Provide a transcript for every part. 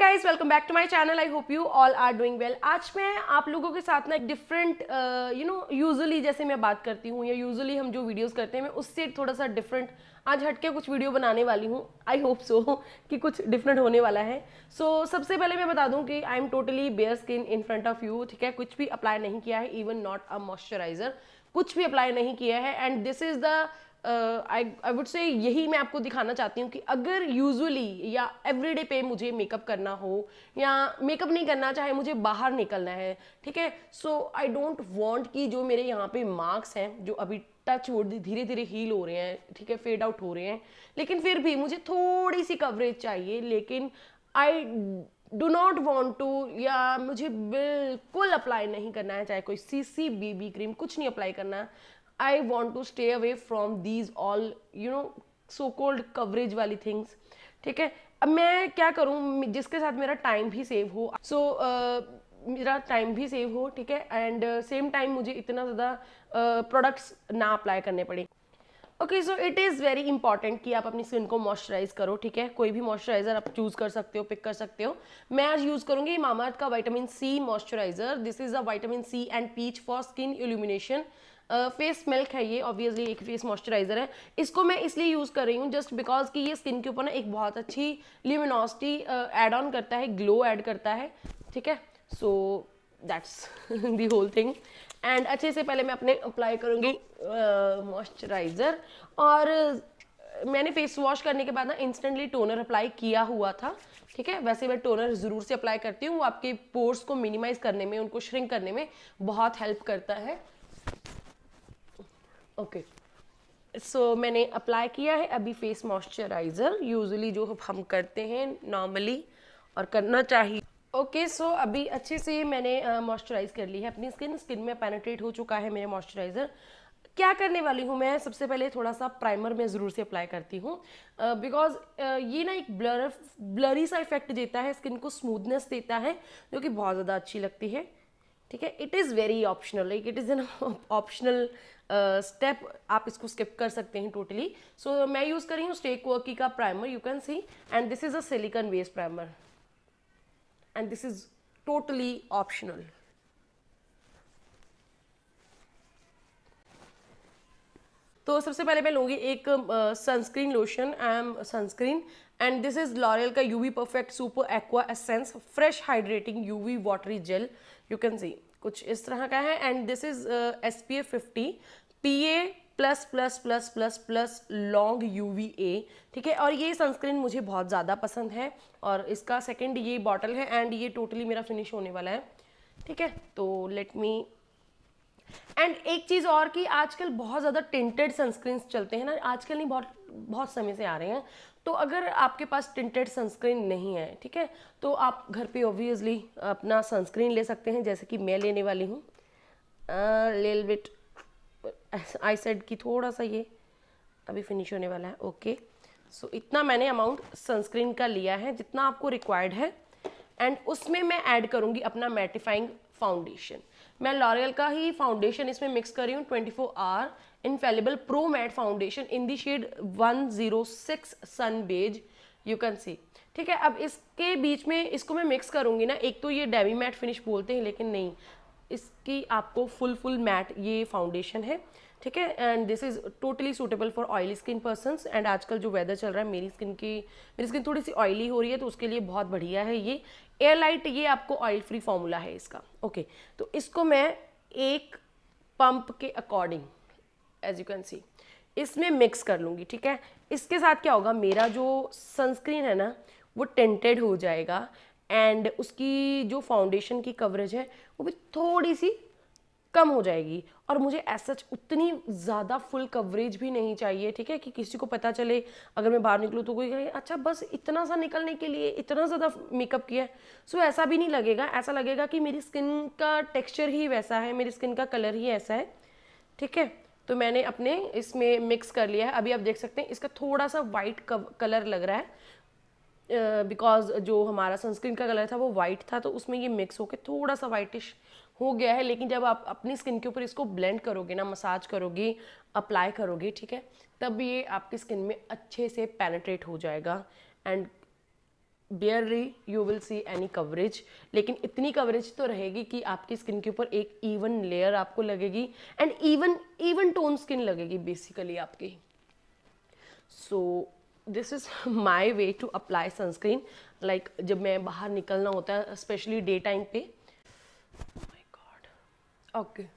hi guys welcome back to my channel I hope you all are doing well आज मैं आप लोगों के साथ ना एक डिफरेंट यू नो यूजुअली जैसे मैं बात करती हूँ या यूजुअली हम जो वीडियोस करते हैं मैं उससे थोड़ा सा डिफरेंट आज हटके कुछ वीडियो बनाने वाली हूँ आई होप सो कि कुछ डिफरेंट होने वाला है सो so, सबसे पहले मैं बता दूँ कि I am totally bare skin in front of you ठीक है कुछ भी अप्लाई नहीं किया है इवन नॉट अ मॉइस्चराइजर कुछ भी अप्लाई नहीं किया है and this is the I I would say यही मैं आपको दिखाना चाहती हूँ कि अगर यूजुअली या एवरीडे पे मुझे मेकअप करना हो या मेकअप नहीं करना चाहे मुझे बाहर निकलना है ठीक है सो आई डोंट वांट कि जो मेरे यहाँ पे मार्क्स हैं जो अभी टच वुड धीरे धीरे हील हो रहे हैं ठीक है फेड आउट हो रहे हैं लेकिन फिर भी मुझे थोड़ी सी कवरेज चाहिए लेकिन I do not want to या मुझे बिल्कुल अप्लाई नहीं करना है चाहे कोई C C B B cream कुछ नहीं अप्लाई करना है I want to stay away from these all you know so cold coverage वाली थिंग्स ठीक है अब मैं क्या करूँ जिसके साथ मेरा टाइम भी सेव हो सो so, uh, मेरा टाइम भी सेव हो ठीक है एंड सेम टाइम मुझे इतना ज़्यादा प्रोडक्ट्स uh, ना अप्लाई करने पड़े okay so it is very important कि आप अपनी स्किन को मॉइस्चराइज करो ठीक है कोई भी मॉइस्चराइजर आप चूज़ कर सकते हो पिक कर सकते हो मैं आज यूज़ करूँगी मामा का vitamin C moisturiser this is a vitamin C and peach for skin illumination face milk है ये ऑब्वियसली एक फेस मॉइस्चराइजर है इसको मैं इसलिए यूज़ कर रही हूँ जस्ट बिकॉज कि ये स्किन के ऊपर ना एक बहुत अच्छी ल्यूमिनोसिटी एड ऑन करता है ग्लो ऐड करता है ठीक है so that's the whole thing and अच्छे से पहले मैं अपने अप्लाई करूँगी मॉइस्चराइज़र uh, और मैंने फेस वॉश करने के बाद ना इंस्टेंटली टोनर अप्लाई किया हुआ था ठीक है वैसे मैं टोनर ज़रूर से अप्लाई करती हूँ वो आपके पोर्स को मिनिमाइज़ करने में उनको श्रिंक करने में बहुत हेल्प करता है ओके सो so, मैंने अप्लाई किया है अभी फेस मॉइस्चराइज़र यूजली जो हम करते हैं नॉर्मली और करना चाहिए ओके okay, सो so अभी अच्छे से मैंने मॉइस्चराइज़ uh, कर ली है अपनी स्किन स्किन में पेनेट्रेट हो चुका है मेरे मॉइस्चराइज़र क्या करने वाली हूँ मैं सबसे पहले थोड़ा सा प्राइमर में ज़रूर से अप्लाई करती हूँ बिकॉज uh, uh, ये ना एक ब्लर ब्लरी सा इफेक्ट देता है स्किन को स्मूथनेस देता है जो कि बहुत ज़्यादा अच्छी लगती है ठीक है it is very optional like it is an optional step आप इसको स्किप कर सकते हैं टोटली सो so, मैं यूज़ कर रही हूँ स्टेक वर्की का primer you can see and this is a silicone based primer and this is totally optional तो सबसे पहले मैं लूँगी एक sunscreen lotion um sunscreen and this is L'Oreal का UV perfect super aqua essence fresh hydrating UV watery gel you can see कुछ इस तरह का है and this is S P F fifty P A plus plus plus plus plus long U V A ठीक है और ये sunscreen मुझे बहुत ज़्यादा पसंद है और इसका सेकेंड ये बॉटल है एंड ये टोटली मेरा फिनिश होने वाला है ठीक है तो लेट मी एंड एक चीज़ और कि आजकल बहुत ज़्यादा टिंटेड सनस्क्रीन चलते हैं ना आजकल नहीं बहुत बहुत समय से आ रहे हैं तो अगर आपके पास टिंटेड सनस्क्रीन नहीं है ठीक है तो आप घर पे ऑब्वियसली अपना सनस्क्रीन ले सकते हैं जैसे कि मैं लेने वाली हूँ लेल बिट आई सेड की थोड़ा सा ये अभी फिनिश होने वाला है ओके सो so, इतना मैंने अमाउंट सनस्क्रीन का लिया है जितना आपको रिक्वायर्ड है एंड उसमें मैं ऐड करूँगी अपना मैटिफाइंग फाउंडेशन मैं लॉरियल का ही फाउंडेशन इसमें मिक्स कर रही हूँ twenty four hour infallible pro matte foundation in the shade one zero six sun beige you can see ठीक है अब इसके बीच में इसको मैं मिक्स करूँगी ना एक तो ये डेमी मैट फिनिश बोलते हैं लेकिन नहीं इसकी आपको फुल फुल मैट ये फाउंडेशन है ठीक है and this is totally suitable for oily skin person and आजकल जो वेदर चल रहा है मेरी स्किन की मेरी स्किन थोड़ी सी ऑयली हो रही है तो उसके लिए बहुत बढ़िया है ये एयरलाइट ये आपको ऑयल फ्री फॉर्मूला है इसका ओके okay, तो इसको मैं एक पंप के according as you can see इसमें मिक्स कर लूँगी ठीक है इसके साथ क्या होगा मेरा जो सनस्क्रीन है ना वो टेंटेड हो जाएगा एंड उसकी जो फाउंडेशन की कवरेज है वो भी थोड़ी सी कम हो जाएगी और मुझे एज सच उतनी ज़्यादा फुल कवरेज भी नहीं चाहिए ठीक है कि किसी को पता चले अगर मैं बाहर निकलूँ तो कोई कहे अच्छा बस इतना सा निकलने के लिए इतना ज़्यादा मेकअप किया है सो ऐसा भी नहीं लगेगा ऐसा लगेगा कि मेरी स्किन का टेक्स्चर ही वैसा है मेरी स्किन का कलर ही ऐसा है ठीक है तो मैंने अपने इसमें मिक्स कर लिया है अभी आप देख सकते हैं इसका थोड़ा सा वाइट कलर लग रहा है बिकॉज uh, जो हमारा सनस्क्रीन का कलर था वो वाइट था तो उसमें ये मिक्स होकर थोड़ा सा वाइटिश हो गया है लेकिन जब आप अपनी स्किन के ऊपर इसको ब्लेंड करोगे ना मसाज करोगे अप्लाई करोगे ठीक है तब ये आपकी स्किन में अच्छे से पैनिट्रेट हो जाएगा and barely you will see any coverage लेकिन इतनी कवरेज तो रहेगी कि आपकी स्किन के ऊपर एक इवन लेयर आपको लगेगी and even even tone skin लगेगी बेसिकली आपकी so this is my way to apply sunscreen like जब मैं बाहर निकलना होता है स्पेशली डे टाइम पे Okay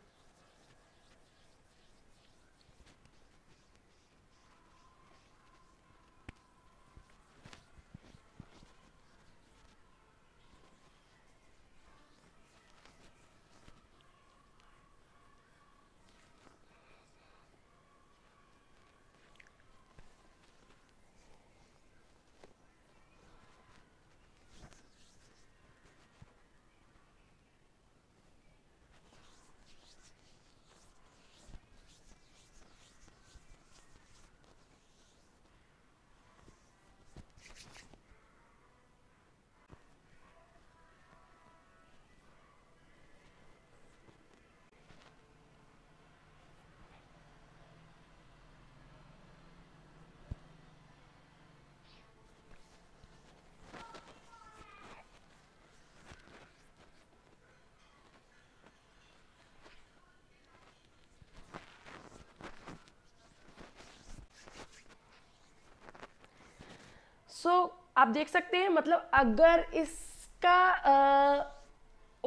सो so, आप देख सकते हैं मतलब अगर इसका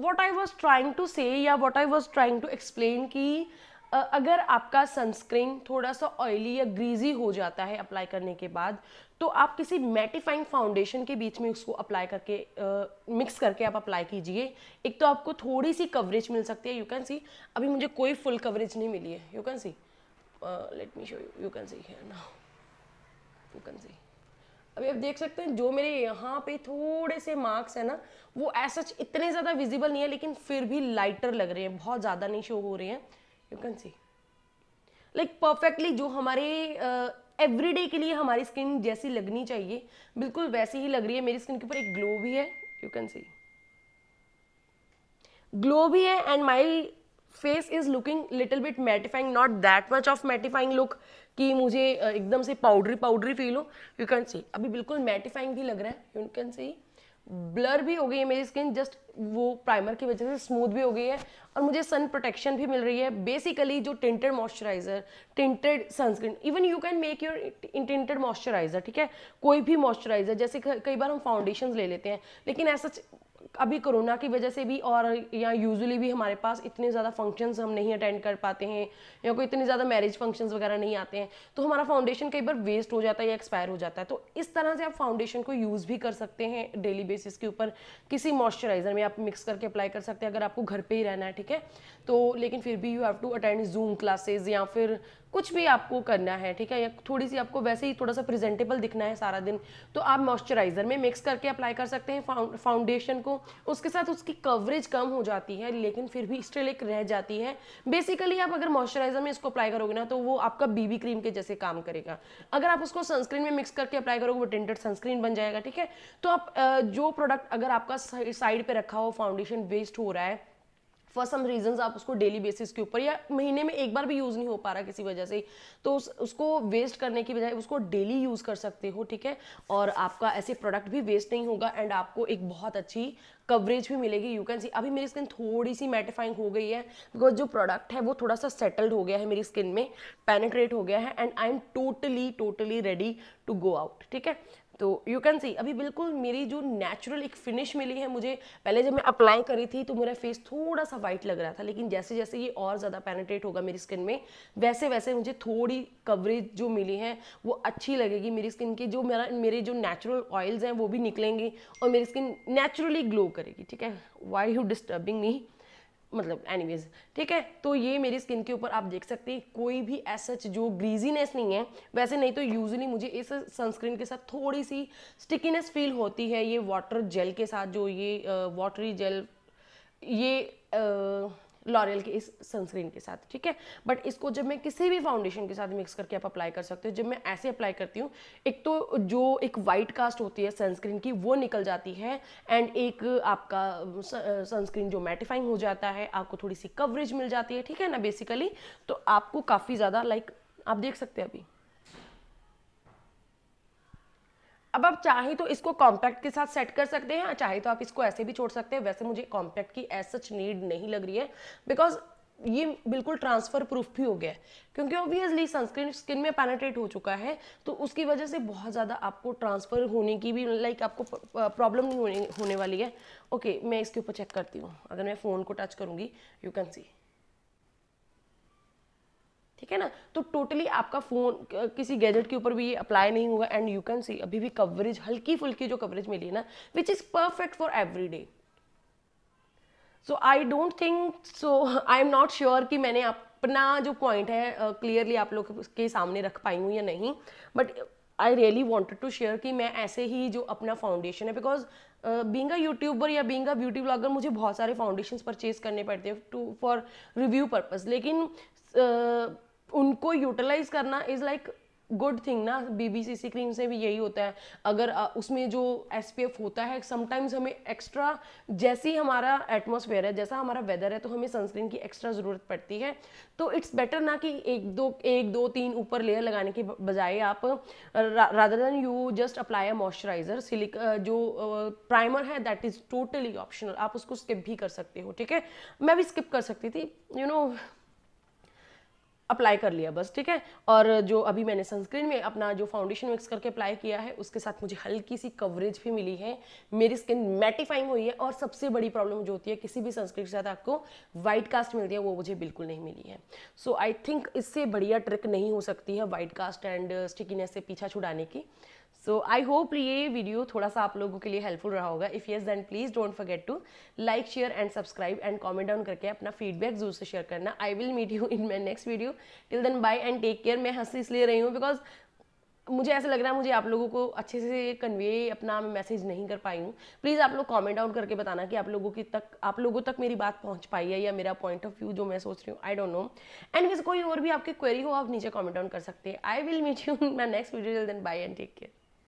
what I was trying to say या what I was trying to explain कि uh, अगर आपका सनस्क्रीन थोड़ा सा ऑयली या ग्रीजी हो जाता है अप्लाई करने के बाद तो आप किसी मैटिफाइंग फाउंडेशन के बीच में उसको अप्लाई करके मिक्स uh, करके आप अप्लाई कीजिए एक तो आपको थोड़ी सी कवरेज मिल सकती है यू कैन सी अभी मुझे कोई फुल कवरेज नहीं मिली है you can see let me show you you can see है ना यू कैन सी अभी आप देख सकते हैं जो मेरे यहाँ पे थोड़े से मार्क्स है ना वो ऐसा इतने ज़्यादा विजिबल नहीं है लेकिन फिर भी लाइटर लग रहे हैं बहुत ज़्यादा नहीं शो हो रहे हैं you can see like perfectly जो हमारे एवरीडे uh, के लिए हमारी स्किन जैसी लगनी चाहिए बिल्कुल वैसी ही लग रही है मेरी स्किन के ऊपर एक ग्लो भी है यू कैन सी ग्लो भी है and my face is looking little bit matifying not that much of matifying look कि मुझे एकदम से पाउडरी पाउडरी फील हो यू कैन सी अभी बिल्कुल मैटिफाइंग भी लग रहा है यू कैन सी ब्लर भी हो गई है मेरी स्किन जस्ट वो प्राइमर की वजह से स्मूथ भी हो गई है और मुझे सन प्रोटेक्शन भी मिल रही है बेसिकली जो tinted moisturiser tinted sunscreen even you can make your tinted moisturiser ठीक है कोई भी मॉइस्चराइजर जैसे कई बार हम फाउंडेशन ले लेते हैं लेकिन ऐसा अभी कोरोना की वजह से भी और या यूजुअली भी हमारे पास इतने ज़्यादा फंक्शंस हम नहीं अटेंड कर पाते हैं या कोई इतने ज़्यादा मैरिज फंक्शंस वगैरह नहीं आते हैं तो हमारा फाउंडेशन कई बार वेस्ट हो जाता है या एक्सपायर हो जाता है तो इस तरह से आप फाउंडेशन को यूज़ भी कर सकते हैं डेली बेसिस के ऊपर किसी मॉइस्चराइज़र में आप मिक्स करके अप्लाई कर सकते हैं अगर आपको घर पर ही रहना है ठीक है तो लेकिन फिर भी you have to attend Zoom classes या फिर कुछ भी आपको करना है ठीक है या थोड़ी सी आपको वैसे ही थोड़ा सा प्रेजेंटेबल दिखना है सारा दिन तो आप मॉइस्चराइज़र में मिक्स करके अप्लाई कर सकते हैं फाउंडेशन को उसके साथ उसकी कवरेज कम हो जाती है लेकिन फिर भी स्टिल एक रह जाती है बेसिकली आप अगर मॉइस्चराइज़र में इसको अप्लाई करोगे ना तो वो आपका बीबी क्रीम के जैसे काम करेगा अगर आप उसको सनस्क्रीन में मिक्स करके अप्लाई करोगे वो टेंटेड सनस्क्रीन बन जाएगा ठीक है तो आप जो प्रोडक्ट अगर आपका साइड पर रखा हो फाउंडेशन वेस्ट हो रहा है फॉर सम रीजन आप उसको डेली बेसिस के ऊपर या महीने में एक बार भी यूज़ नहीं हो पा रहा किसी वजह से तो उस, उसको वेस्ट करने की बजाय उसको डेली यूज़ कर सकते हो ठीक है और आपका ऐसे प्रोडक्ट भी वेस्ट नहीं होगा एंड आपको एक बहुत अच्छी कवरेज भी मिलेगी यू कैन सी अभी मेरी स्किन थोड़ी सी मैटिफाइंग हो गई है बिकॉज जो प्रोडक्ट है वो थोड़ा सा सेटल्ड हो गया है मेरी स्किन में पेनिट्रेट हो गया है and I am totally totally ready to go out ठीक है तो यू कैन सी अभी बिल्कुल मेरी जो नेचुरल एक फिनिश मिली है मुझे पहले जब मैं अप्लाई करी थी तो मेरा फेस थोड़ा सा वाइट लग रहा था लेकिन जैसे जैसे ये और ज़्यादा पेनेट्रेट होगा मेरी स्किन में वैसे वैसे मुझे थोड़ी कवरेज जो मिली है वो अच्छी लगेगी मेरी स्किन की जो मेरा मेरे जो नेचुरल ऑयल्स हैं वो भी निकलेंगी और मेरी स्किन नेचुरली ग्लो करेगी ठीक है वाई यू डिस्टर्बिंग मी मतलब एनीवेज ठीक है तो ये मेरी स्किन के ऊपर आप देख सकते हैं कोई भी ऐसा जो ग्रीजीनेस नहीं है वैसे नहीं तो यूजली मुझे इस सनस्क्रीन के साथ थोड़ी सी स्टिकीनेस फील होती है ये वाटर जेल के साथ जो ये वाटरी जेल ये आ, लॉरियल के इस सनस्क्रीन के साथ ठीक है बट इसको जब मैं किसी भी फाउंडेशन के साथ मिक्स करके आप अप्लाई कर सकते हो जब मैं ऐसे अप्लाई करती हूँ एक तो जो एक वाइट कास्ट होती है सनस्क्रीन की वो निकल जाती है एंड एक आपका सनस्क्रीन जो मैटिफाइंग हो जाता है आपको थोड़ी सी कवरेज मिल जाती है ठीक है ना बेसिकली तो आपको काफ़ी ज़्यादा लाइक आप देख सकते हैं अभी अब आप चाहे तो इसको कॉम्पैक्ट के साथ सेट कर सकते हैं चाहे तो आप इसको ऐसे भी छोड़ सकते हैं वैसे मुझे कॉम्पैक्ट की एज सच नीड नहीं लग रही है बिकॉज ये बिल्कुल ट्रांसफ़र प्रूफ भी हो गया है क्योंकि ऑब्वियसली सनस्क्रीन स्किन में पैनिट्रेट हो चुका है तो उसकी वजह से बहुत ज़्यादा आपको ट्रांसफ़र होने की भी लाइक आपको प्रॉब्लम नहीं होने होने वाली है ओके मैं इसके ऊपर चेक करती हूँ अगर मैं फ़ोन को टच करूँगी यू कैन सी ठीक है ना तो टोटली आपका फ़ोन किसी गैजेट के ऊपर भी ये अप्लाई नहीं हुआ एंड यू कैन सी अभी भी कवरेज हल्की फुल्की जो कवरेज मिली है ना which is perfect for every day so I don't think so I am not sure कि मैंने अपना जो पॉइंट है क्लियरली uh, आप लोग के सामने रख पाई हूँ या नहीं but I really wanted to share कि मैं ऐसे ही जो अपना फाउंडेशन है बिकॉज बींग अ यूट्यूबर या बींग अ ब्यूटी ब्लॉगर मुझे बहुत सारे फाउंडेशन परचेज करने पड़ते हैं टू फॉर रिव्यू पर्पज़ लेकिन uh, उनको यूटिलाइज करना इज़ लाइक गुड थिंग ना बीबीसीसी क्रीम से भी यही होता है अगर उसमें जो एफ होता है समटाइम्स हमें एक्स्ट्रा जैसी हमारा एटमोसफेयर है जैसा हमारा वेदर है तो हमें सनस्क्रीन की एक्स्ट्रा ज़रूरत पड़ती है तो इट्स बेटर ना कि एक दो एक दो तीन ऊपर लेयर लगाने के बजाय आप rather than you just apply a moisturiser सिलिक जो प्राइमर है दैट इज़ टोटली ऑप्शनल आप उसको स्किप भी कर सकते हो ठीक है मैं भी स्किप कर सकती थी you you know know, apply कर लिया बस ठीक है और जो अभी मैंने सनस्क्रीन में अपना जो फाउंडेशन मिक्स करके अप्लाई किया है उसके साथ मुझे हल्की सी कवरेज भी मिली है मेरी स्किन मैटिफाइंग हुई है और सबसे बड़ी प्रॉब्लम जो होती है किसी भी सनस्क्रीन के साथ आपको वाइट कास्ट मिलती है वो मुझे बिल्कुल नहीं मिली है सो आई थिंक इससे बढ़िया ट्रिक नहीं हो सकती है वाइट कास्ट एंड स्टिकीनेस से पीछा छुड़ाने की सो आई होप ये वीडियो थोड़ा सा आप लोगों के लिए हेल्पफुल रहा होगा if yes then please don't forget to like share and subscribe and comment down करके अपना फीडबैक जरूर से शेयर करना I will meet you in my next video till then bye and take care मैं हंसी इसलिए रही हूँ बिकॉज मुझे ऐसा लग रहा है मुझे आप लोगों को अच्छे से कन्वे अपना मैसेज नहीं कर पाई हूँ प्लीज़ आप लोग कमेंट आउट करके बताना कि आप लोगों की तक आप लोगों तक मेरी बात पहुँच पाई है या मेरा पॉइंट ऑफ व्यू जो मैं सोच रही हूँ आई डोंट नो एंड किसी कोई और भी आपकी क्वेरी हो आप नीचे कमेंट आउट कर सकते हैं I will meet you my next video then bye and take care